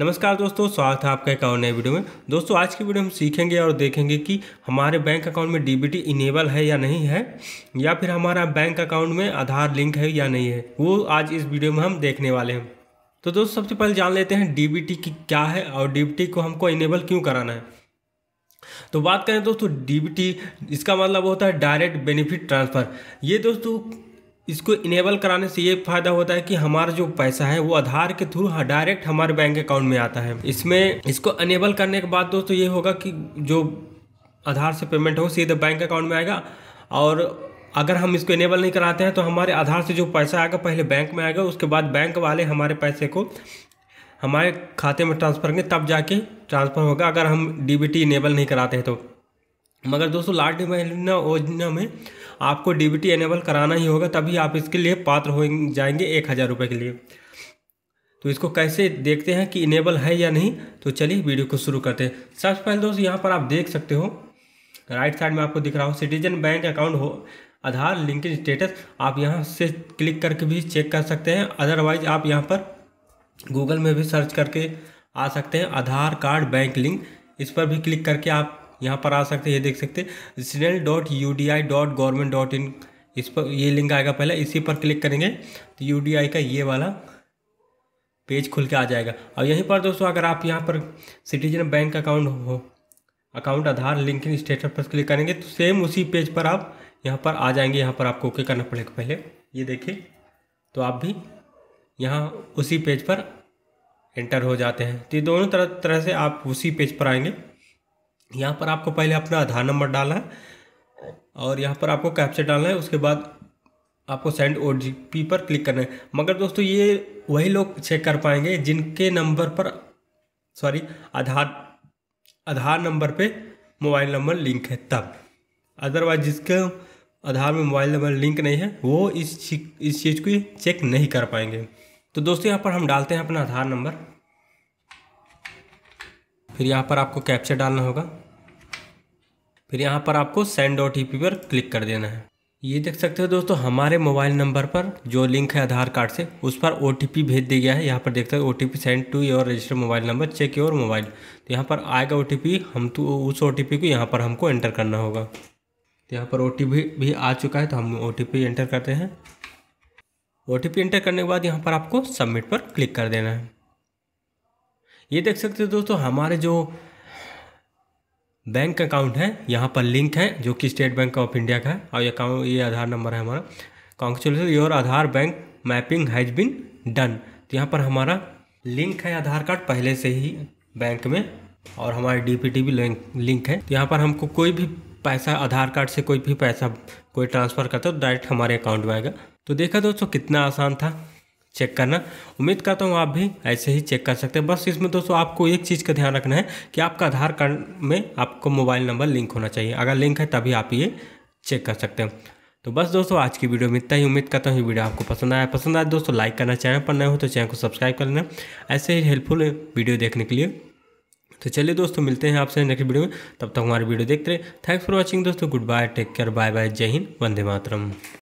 नमस्कार दोस्तों स्वागत है आपका एक और नए वीडियो में दोस्तों आज की वीडियो हम सीखेंगे और देखेंगे कि हमारे बैंक अकाउंट में डीबीटी इनेबल है या नहीं है या फिर हमारा बैंक अकाउंट में आधार लिंक है या नहीं है वो आज इस वीडियो में हम देखने वाले हैं तो दोस्तों सबसे पहले जान लेते हैं डीबीटी की क्या है और डीबीटी को हमको इनेबल क्यों कराना है तो बात करें दोस्तों डीबीटी इसका मतलब होता है डायरेक्ट बेनिफिट ट्रांसफ़र ये दोस्तों इसको इनेबल कराने से ये फायदा होता है कि हमारा जो पैसा है वो आधार के थ्रू डायरेक्ट हाँ, हमारे बैंक अकाउंट में आता है इसमें इसको अनेबल करने के बाद दोस्तों ये होगा कि जो आधार से पेमेंट हो सीधे बैंक अकाउंट में आएगा और अगर हम इसको इनेबल नहीं कराते हैं तो हमारे आधार से जो पैसा आएगा पहले बैंक में आएगा उसके बाद बैंक वाले हमारे पैसे को हमारे खाते में ट्रांसफ़र करेंगे तब जाके ट्रांसफ़र होगा अगर हम डी इनेबल नहीं कराते हैं तो मगर दोस्तों लास्ट महीना योजना में आपको डीबीटी एनेबल कराना ही होगा तभी आप इसके लिए पात्र हो जाएंगे एक हज़ार रुपये के लिए तो इसको कैसे देखते हैं कि इनेबल है या नहीं तो चलिए वीडियो को शुरू करते हैं सबसे पहले दोस्तों यहाँ पर आप देख सकते हो राइट साइड में आपको दिख रहा हो सिटीजन बैंक अकाउंट हो आधार लिंकेज स्टेटस आप यहाँ से क्लिक करके भी चेक कर सकते हैं अदरवाइज आप यहाँ पर गूगल में भी सर्च करके आ सकते हैं आधार कार्ड बैंक लिंक इस पर भी क्लिक करके आप यहाँ पर आ सकते हैं ये देख सकते सीरियल dot U D I dot government dot in इस पर ये लिंक आएगा पहले इसी पर क्लिक करेंगे तो यू डी आई का ये वाला पेज खुल के आ जाएगा और यहीं पर दोस्तों अगर आप यहाँ पर सिटीजन बैंक अकाउंट हो account Aadhaar link in status पर क्लिक करेंगे तो सेम उसी पेज पर आप यहाँ पर आ जाएंगे यहाँ पर आपको ओके करना पड़ेगा पहले ये देखिए तो आप भी यहाँ उसी पेज पर एंटर हो जाते हैं तो ये दोनों तरह तरह से आप उसी पेज पर आएंगे यहाँ पर आपको पहले अपना आधार नंबर डालना है और यहाँ पर आपको कैप्चर डालना है उसके बाद आपको सेंड ओ पर क्लिक करना है मगर दोस्तों ये वही लोग चेक कर पाएंगे जिनके नंबर पर सॉरी आधार आधार नंबर पे मोबाइल नंबर लिंक है तब अदरवाइज जिसके आधार में मोबाइल नंबर लिंक नहीं है वो इस इस चीज़ को चेक नहीं कर पाएंगे तो दोस्तों यहाँ पर हम डालते हैं अपना आधार नंबर फिर यहाँ पर आपको कैप्चर डालना होगा फिर यहाँ पर आपको सेंड ओ पर क्लिक कर देना है ये देख सकते हो दोस्तों हमारे मोबाइल नंबर पर जो लिंक है आधार कार्ड से उस पर ओ भेज दिया गया है यहाँ पर देखते हो O T send to your register mobile number check your mobile तो यहाँ पर आएगा ओ हम तो उस ओ को यहाँ पर हमको एंटर करना होगा तो यहाँ पर ओ भी आ चुका है तो हम ओ एंटर करते हैं ओ एंटर करने के बाद यहाँ पर आपको सबमिट पर क्लिक कर देना है ये देख सकते हो दोस्तों हमारे जो बैंक अकाउंट है यहाँ पर लिंक है जो कि स्टेट बैंक ऑफ इंडिया का है और ये अकाउंट ये आधार नंबर है हमारा congratulation your Aadhaar bank mapping has been done तो यहाँ पर हमारा लिंक है आधार कार्ड पहले से ही बैंक में और हमारे टी भी लिंक है तो यहाँ पर हमको कोई भी पैसा आधार कार्ड से कोई भी पैसा कोई ट्रांसफ़र करता है तो डायरेक्ट हमारे अकाउंट में आएगा तो देखा दोस्तों कितना आसान था चेक करना उम्मीद करता हूँ आप भी ऐसे ही चेक कर सकते हैं बस इसमें दोस्तों आपको एक चीज़ का ध्यान रखना है कि आपका आधार कार्ड में आपको मोबाइल नंबर लिंक होना चाहिए अगर लिंक है तभी आप ये चेक कर सकते हैं तो बस दोस्तों आज की वीडियो में इतना ही उम्मीद करता हूँ ये वीडियो आपको पसंद आया पसंद आया दोस्तों लाइक करना चैनल पर नए हो तो चैनल को सब्सक्राइब कर लेना ऐसे ही हेल्पफुल वीडियो देखने के लिए तो चलिए दोस्तों मिलते हैं आपसे नेक्स्ट वीडियो में तब तक हमारी वीडियो देखते रहे थैंक्स फॉर वॉचिंग दोस्तों good bye take care bye bye Jai Hind वंदे मातरम